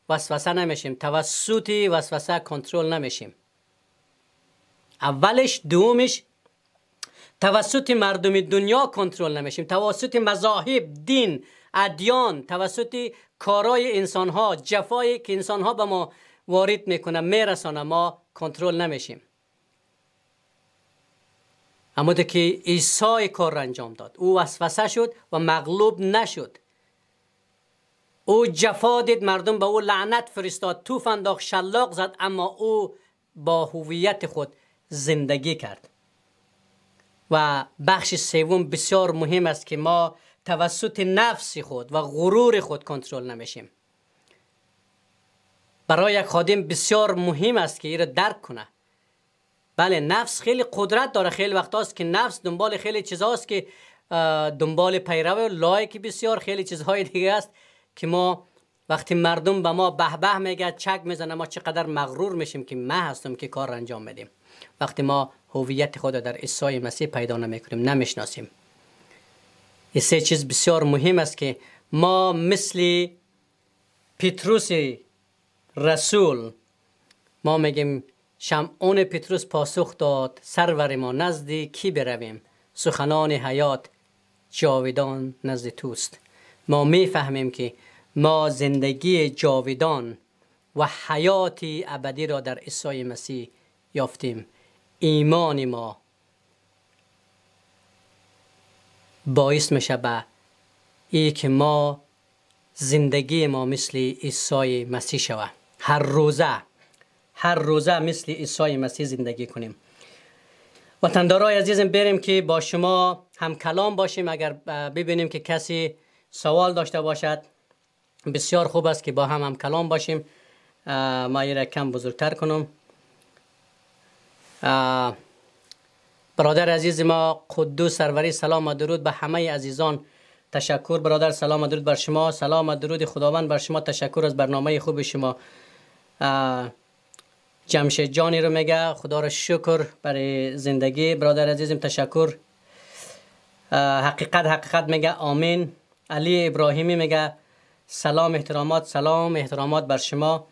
وسوسه نمیشیم توسطی وسوسه کنترل نمیشیم اولش دومش توسط مردم دنیا کنترل نمیشیم توسط مذاهب دین ادیان توسط کارای انسان ها جفایی که انسان ها به ما وارد میکنه میرسانه ما کنترل نمیشیم اما که عیسی کار را انجام داد او وسوسه شد و مغلوب نشد او جفا دید مردم به او لعنت فرستاد توف انداخت شلاق زد اما او با هویت خود زندگی کرد و بخش سوم بسیار مهم است که ما توسط نفس خود و غرور خود کنترل نمیشیم برای یک خادم بسیار مهم است که ای را درک کنه بله نفس خیلی قدرت داره خیلی وقت است که نفس دنبال خیلی است که دنبال پیرو لایک بسیار خیلی چیزهای دیگه است که ما وقتی مردم به ما به به میگه چک میزنه ما چقدر مغرور میشیم که ما هستم که کار انجام بدیم وقتی ما هویت خود در عیسی مسیح پیدا نمیکنیم نمیشناسیم این سه چیز بسیار مهم است که ما مثل پتروس رسول ما میگیم شمعون پتروس پاسخ داد سرور ما نزد کی برویم سخنان حیات جاویدان نزد توست ما میفهمیم که ما زندگی جاویدان و حیاتی ابدی را در عیسی مسیح یافتیم ایمان ما باعث می به ای که ما زندگی ما مثل عیسی مسیح شود هر روزه هر روزه مثل عیسی مسیح زندگی کنیم وطندارای عزیزم بریم که با شما هم کلام باشیم اگر ببینیم که کسی سوال داشته باشد بسیار خوب است که با هم هم کلام باشیم ما را کم بزرگتر کنم برادر عزیز ما قدوس سروری سلام و درود به همه عزیزان تشکر برادر سلام و درود بر شما سلام و درود خداوند بر شما تشکر از برنامه خوب شما جمشید جانی رو میگه خدا رو شکر برای زندگی برادر عزیزم تشکر حقیقت حقیقت میگه آمین علی ابراهیمی میگه سلام احترامات سلام احترامات بر شما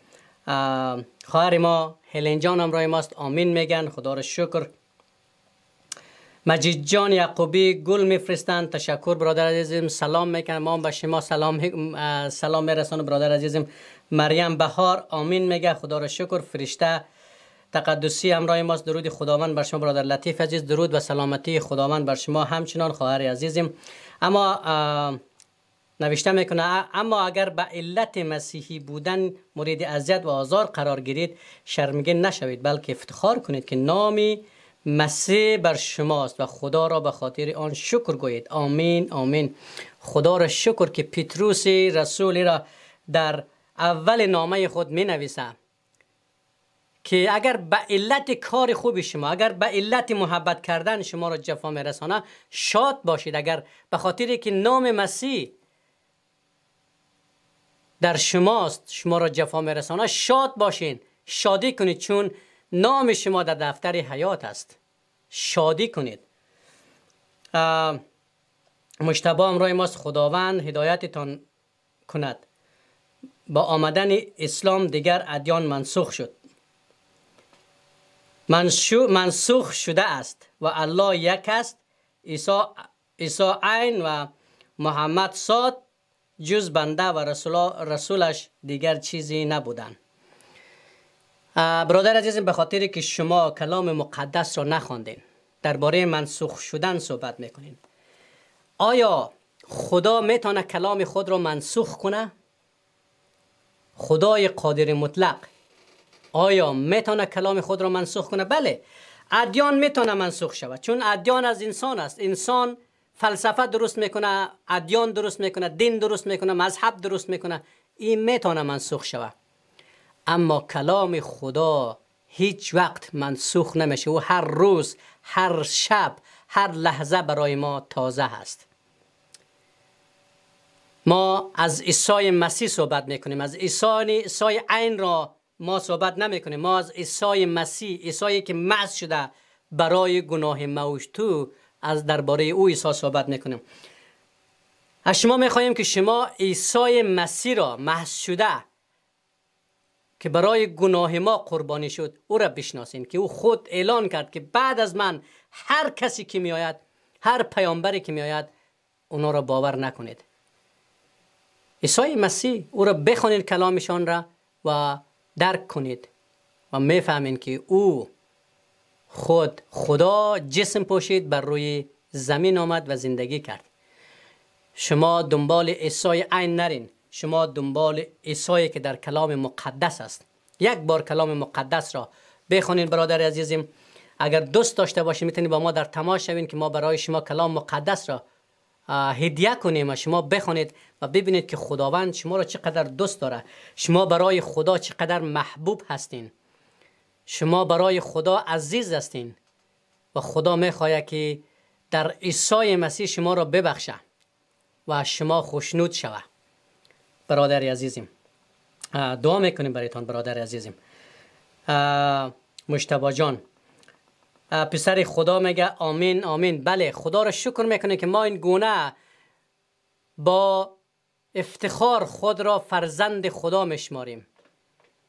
خواهر ما هلن جان رای ماست آمین میگن خدا رو شکر مجید جان یعقوبی گل میفرستند تشکر برادر عزیزم سلام میکنم ما به شما سلام سلام میرسانم برادر عزیزم مریم بهار آمین میگه خدا را شکر فرشته تقدسی همراه ماست درود خداوند بر شما برادر لطیف عزیز درود و سلامتی خداوند بر شما همچنان خواهر عزیزم اما نوشته میکنه اما اگر به علت مسیحی بودن مورد اذیت و آزار قرار گیرید شرمگین نشوید بلکه افتخار کنید که نامی مسیح بر شماست و خدا را به خاطر آن شکر گوید آمین آمین خدا را شکر که پیتروسی رسولی را در اول نامه خود می نویسم که اگر به علت کار خوب شما اگر به علت محبت کردن شما را جفا می شاد باشید اگر به خاطر که نام مسیح در شماست شما را جفا می شاد باشین شادی کنید چون نام شما در دفتر حیات است شادی کنید مشتبه امرای ماست خداوند هدایتتان کند با آمدن اسلام دیگر ادیان منسوخ شد منسوخ شده است و الله یک است ایسا عین و محمد ساد جز بنده و رسولش دیگر چیزی نبودند برادر عزیزم به خاطر که شما کلام مقدس را نخواندین درباره منسوخ شدن صحبت میکنین آیا خدا میتونه کلام خود را منسوخ کنه خدای قادر مطلق آیا میتونه کلام خود را منسوخ کنه بله ادیان میتونه منسوخ شود چون ادیان از انسان است انسان فلسفه درست میکنه ادیان درست میکنه دین درست میکنه مذهب درست میکنه این میتونه منسوخ شود اما کلام خدا هیچ وقت منسوخ نمیشه و هر روز هر شب هر لحظه برای ما تازه هست ما از عیسی مسیح صحبت میکنیم از عیسی عین را ما صحبت نمیکنیم ما از عیسی مسیح عیسی که معص شده برای گناه موش تو از درباره او عیسی صحبت میکنیم از شما میخواهیم که شما عیسی مسیح را محض شده که برای گناه ما قربانی شد او را بشناسین که او خود اعلان کرد که بعد از من هر کسی که می هر پیامبری که می آید اونا را باور نکنید عیسی مسیح او را بخونید کلامشان را و درک کنید و میفهمین که او خود خدا جسم پوشید بر روی زمین آمد و زندگی کرد شما دنبال عیسی عین نرین شما دنبال عیسی که در کلام مقدس است یک بار کلام مقدس را بخونین برادر عزیزیم اگر دوست داشته باشید میتونید با ما در تماس شوین که ما برای شما کلام مقدس را هدیه کنیم و شما بخونید و ببینید که خداوند شما را چقدر دوست داره شما برای خدا چقدر محبوب هستین شما برای خدا عزیز هستین و خدا میخواهد که در عیسی مسیح شما را ببخشه و شما خوشنود شوه برادر عزیزیم دعا میکنیم برایتان برادر عزیزیم مشتبا جان پسر خدا میگه آمین آمین بله خدا را شکر میکنه که ما این گونه با افتخار خود را فرزند خدا میشماریم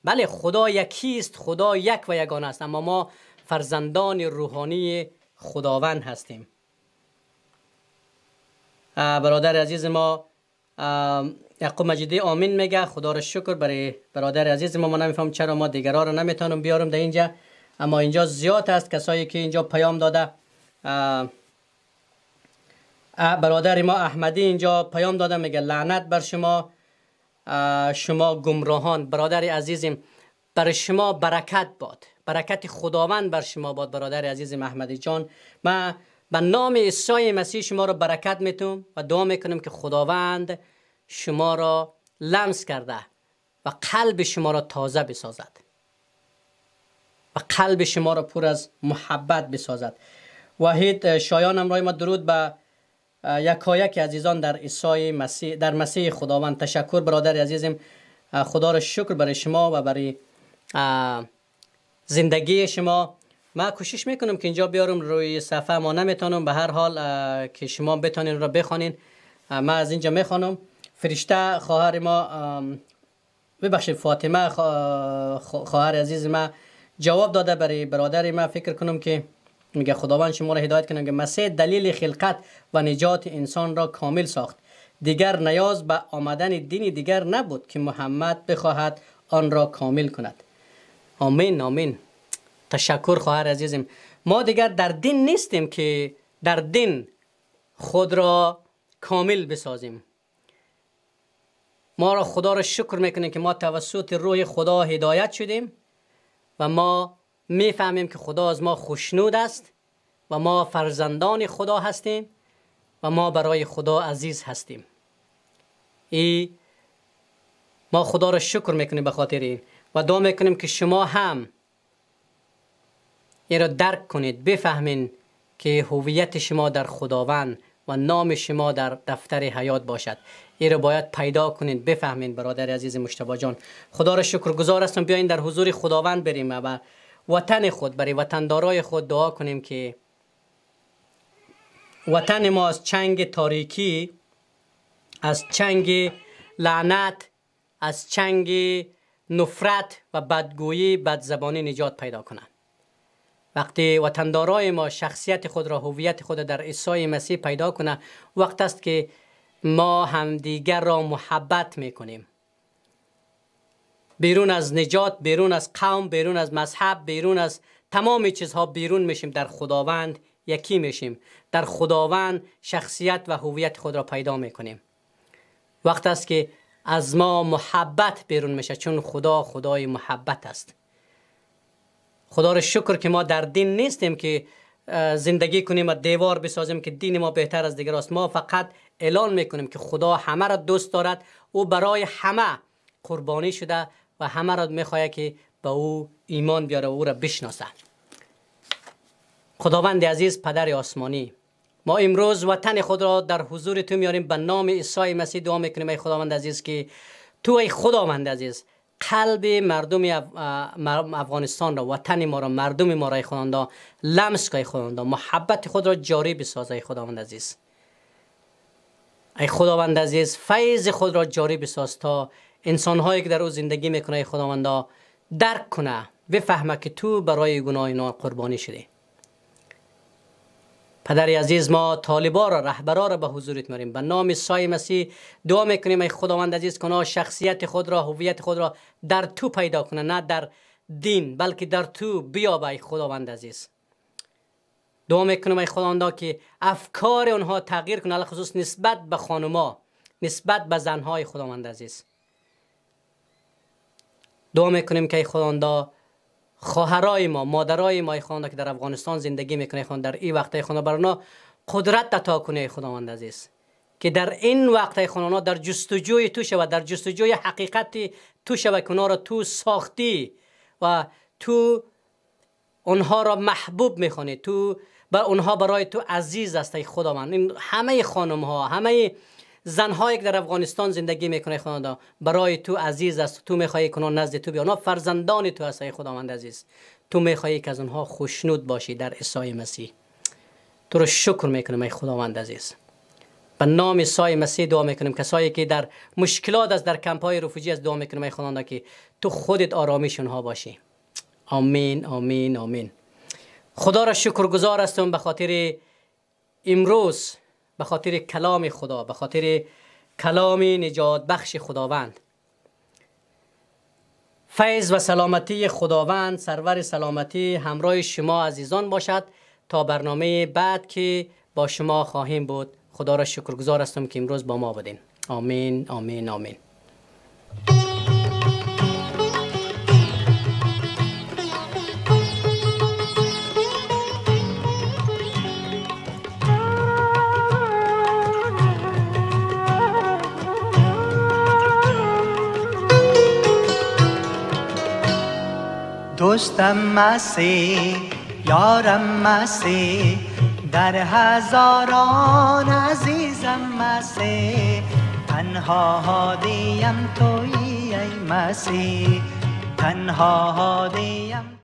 بله خدا یکیست خدا یک و یگانه است اما ما فرزندان روحانی خداوند هستیم برادر عزیز ما یعقوب مجیدی آمین میگه خدا را شکر برای برادر عزیز ما من نمیفهم چرا ما دیگرا را نمیتونم بیارم در اینجا اما اینجا زیاد است کسایی که اینجا پیام داده برادر ما احمدی اینجا پیام داده میگه لعنت بر شما شما گمراهان برادر عزیزم بر شما برکت باد برکت خداوند بر شما باد برادر عزیز محمدی جان من به نام عیسی مسیح شما رو برکت میتونم و دعا میکنم که خداوند شما را لمس کرده و قلب شما را تازه بسازد و قلب شما را پر از محبت بسازد وحید شایانم امرای ما درود به یکایک عزیزان در ایسای مسیح در مسیح خداوند تشکر برادر عزیزم خدا را شکر برای شما و برای زندگی شما ما کوشش میکنم که اینجا بیارم روی صفحه ما نمیتونم به هر حال که شما بتونین را بخوانین ما از اینجا میخوانم فرشته خواهر ما ببخشید فاطمه خواهر عزیز ما جواب داده برای برادر ما فکر کنم که میگه خداوند شما را هدایت کنه که مسیح دلیل خلقت و نجات انسان را کامل ساخت دیگر نیاز به آمدن دین دیگر نبود که محمد بخواهد آن را کامل کند آمین آمین تشکر خواهر عزیزم ما دیگر در دین نیستیم که در دین خود را کامل بسازیم ما را خدا را شکر میکنیم که ما توسط روح خدا هدایت شدیم و ما میفهمیم که خدا از ما خوشنود است و ما فرزندان خدا هستیم و ما برای خدا عزیز هستیم ای ما خدا را شکر میکنیم به خاطر این و دعا میکنیم که شما هم این را درک کنید بفهمین که هویت شما در خداوند و نام شما در دفتر حیات باشد این باید پیدا کنید بفهمین برادر عزیز مشتبه جان خدا را شکرگزار هستم بیاین در حضور خداوند بریم و وطن خود برای وطندارای خود دعا کنیم که وطن ما از چنگ تاریکی از چنگ لعنت از چنگ نفرت و بدگویی بدزبانی نجات پیدا کنند وقتی وطندارای ما شخصیت خود را هویت خود را در عیسی مسیح پیدا کنه وقت است که ما همدیگر را محبت میکنیم بیرون از نجات بیرون از قوم بیرون از مذهب بیرون از تمام چیزها بیرون میشیم در خداوند یکی میشیم در خداوند شخصیت و هویت خود را پیدا میکنیم وقت است که از ما محبت بیرون میشه چون خدا خدای محبت است خدا را شکر که ما در دین نیستیم که زندگی کنیم و دیوار بسازیم که دین ما بهتر از دیگر است ما فقط اعلان میکنیم که خدا همه را دوست دارد او برای همه قربانی شده و همه را میخواهد که به او ایمان بیاره و او را بشناسه خداوند عزیز پدر آسمانی ما امروز وطن خود را در حضور تو میاریم به نام عیسی مسیح دعا میکنیم ای خداوند عزیز که تو ای خداوند عزیز قلب مردم افغانستان را وطن ما را مردم ما را خداوند لمس کنی خداوند محبت خود را جاری بساز خداوند عزیز ای خداوند عزیز فیض خود را جاری بساز تا هایی که در او زندگی میکنه ای خداوندا درک کنه فهمه که تو برای گناه اینا قربانی شده پدر عزیز ما طالبا را رهبرا را به حضورت میاریم به نام سای مسیح دعا میکنیم ای خداوند عزیز کنا شخصیت خود را هویت خود را در تو پیدا کنه نه در دین بلکه در تو بیا ای خداوند عزیز دعا میکنم ای خداوند که افکار اونها تغییر کنه خصوص نسبت به خانوما نسبت به زنهای خداوند عزیز دعا میکنیم که ای خداوند خواهرای ما مادرای ما ای خداوند که در افغانستان زندگی میکنه خداوند در این وقت ای خداوند برنا قدرت عطا کنه ای خداوند عزیز که در این وقت خانانا در جستجوی تو و در جستجوی حقیقت تو شوه که را تو ساختی و تو اونها را محبوب میخوانی تو با اونها برای تو عزیز است ای خدا این همه خانم ها همه زن هایی که در افغانستان زندگی میکنه خانواده برای تو عزیز است تو میخوای کنه نزد تو بیا اونها فرزندان تو هست ای خداوند عزیز تو میخواهی که از اونها خوشنود باشی در عیسی مسیح تو رو شکر میکنم ای خداوند عزیز به نام عیسی مسیح دعا میکنیم کسایی که در مشکلات از در کمپ های رفوجی از دعا میکنیم ای خداوند که تو خودت آرامش اونها باشی آمین آمین آمین خدا را شکرگزار هستم به خاطر امروز به خاطر کلام خدا به خاطر کلام نجات بخش خداوند فیض و سلامتی خداوند سرور سلامتی همراه شما عزیزان باشد تا برنامه بعد که با شما خواهیم بود خدا را شکرگزار هستم که امروز با ما بودین آمین آمین آمین دوستم مسی یارم مسی در هزاران عزیزم مسی تنها هادیم تویی ای مسی تنها هادیم